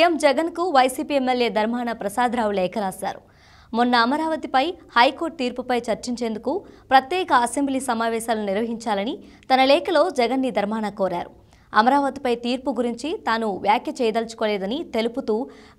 CM జగన్కు YCP MLA Dharmana Prasadarao లేఖ రాశారు మొన్న అమరావతిపై హైకోర్టు తీర్పుపై చర్చించేందుకు ప్రత్యేక అసెంబ్లీ సమావేశాలు నిర్వహించాలని తన లేఖలో జగన్ని ధర్మాన కోరారు అమరావతిపై తీర్పు గురించి తాను వ్యాఖ్య చేయదలుచుకోలేదని తెలుపుతూ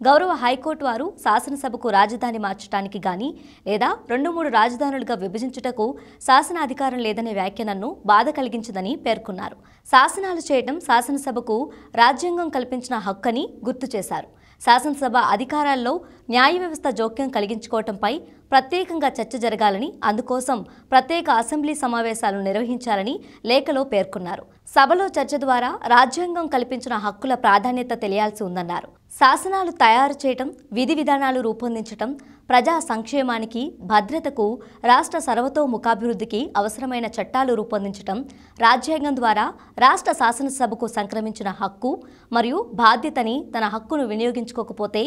గౌరవ హైకోర్టు వారు శాసనసభకు రాజధాని మార్చడానికి గాని లేదా రెండు మూడు రాజధానులుగా విభజించుటకు శాసనాధికారం లేదనే వ్యాఖ్య నన్ను బాధ కలిగించదని పేర్కొన్నారు శాసనాలు చేయడం శాసనసభకు రాజ్యాంగం కల్పించిన హక్కని గుర్తు చేశారు శాసనసభ అధికారాల్లో న్యాయ వ్యవస్థ జోక్యం కలిగించుకోవటంపై ప్రత్యేకంగా చర్చ జరగాలని అందుకోసం ప్రత్యేక అసెంబ్లీ సమావేశాలు నిర్వహించాలని లేఖలో పేర్కొన్నారు సభలో చర్చ ద్వారా రాజ్యాంగం కల్పించిన హక్కుల ప్రాధాన్యత తెలియాల్సి ఉందన్నారు శాసనాలు తయారు చేయటం విధి విధానాలు రూపొందించటం ప్రజా సంక్షేమానికి భద్రతకు రాష్ట్ర సర్వతోముఖాభివృద్ధికి అవసరమైన చట్టాలు రూపొందించటం రాజ్యాంగం ద్వారా రాష్ట్ర శాసనసభకు సంక్రమించిన హక్కు మరియు బాధ్యతని తన హక్కును వినియోగించుకోకపోతే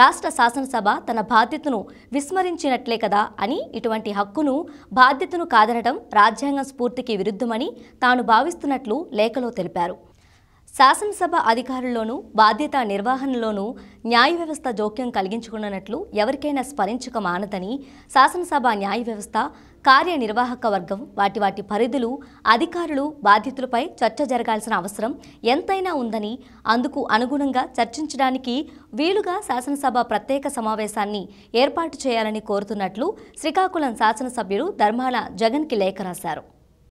రాష్ట్ర శాసనసభ తన బాధ్యతను విస్మరించినట్లే కదా అని ఇటువంటి హక్కును బాధ్యతను కాదనడం రాజ్యాంగం స్ఫూర్తికి విరుద్ధమని తాను భావిస్తున్నట్లు లేఖలో తెలిపారు శాసనసభ అధికారుల్లోనూ బాధ్యత నిర్వహణలోనూ న్యాయ వ్యవస్థ జోక్యం కలిగించుకున్నట్లు ఎవరికైనా స్మరించక మానదని శాసనసభ న్యాయ వ్యవస్థ కార్యనిర్వాహక వర్గం వాటి వాటి పరిధులు అధికారులు బాధ్యతలపై చర్చ జరగాల్సిన అవసరం ఎంతైనా ఉందని అందుకు అనుగుణంగా చర్చించడానికి వీలుగా శాసనసభ ప్రత్యేక సమావేశాన్ని ఏర్పాటు చేయాలని కోరుతున్నట్లు శ్రీకాకుళం శాసనసభ్యుడు ధర్మాల జగన్కి లేఖ రాశారు